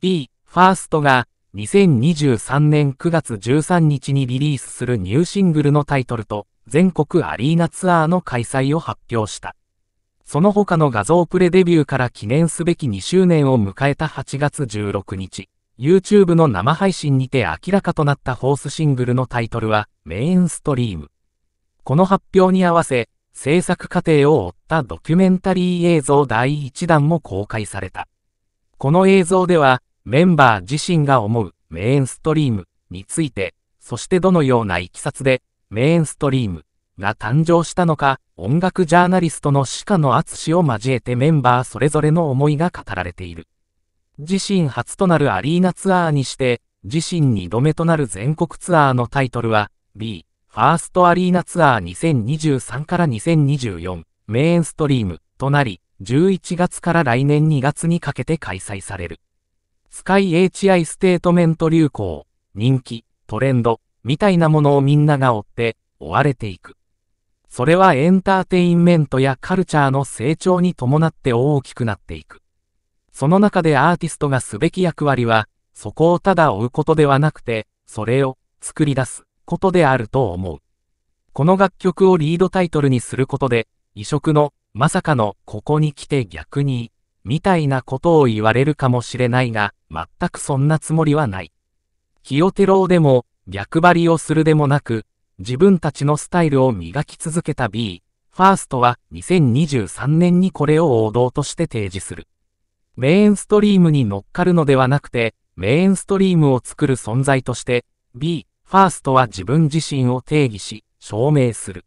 B、ファーストが2023年9月13日にリリースするニューシングルのタイトルと全国アリーナツアーの開催を発表した。その他の画像プレデビューから記念すべき2周年を迎えた8月16日、YouTube の生配信にて明らかとなったホースシングルのタイトルはメインストリーム。この発表に合わせ、制作過程を追ったドキュメンタリー映像第1弾も公開された。この映像では、メンバー自身が思うメインストリームについて、そしてどのような経緯でメインストリームが誕生したのか、音楽ジャーナリストの鹿野敦を交えてメンバーそれぞれの思いが語られている。自身初となるアリーナツアーにして、自身2度目となる全国ツアーのタイトルは、B、ファーストアリーナツアー2023から2024メインストリームとなり、11月から来年2月にかけて開催される。スカイ HI ステートメント流行、人気、トレンド、みたいなものをみんなが追って、追われていく。それはエンターテインメントやカルチャーの成長に伴って大きくなっていく。その中でアーティストがすべき役割は、そこをただ追うことではなくて、それを作り出すことであると思う。この楽曲をリードタイトルにすることで、異色のまさかのここに来て逆に、みたいなことを言われるかもしれないが、全くそんなつもりはない。清テロでも、逆張りをするでもなく、自分たちのスタイルを磨き続けた B、ファーストは2023年にこれを王道として提示する。メインストリームに乗っかるのではなくて、メインストリームを作る存在として、B、ファーストは自分自身を定義し、証明する。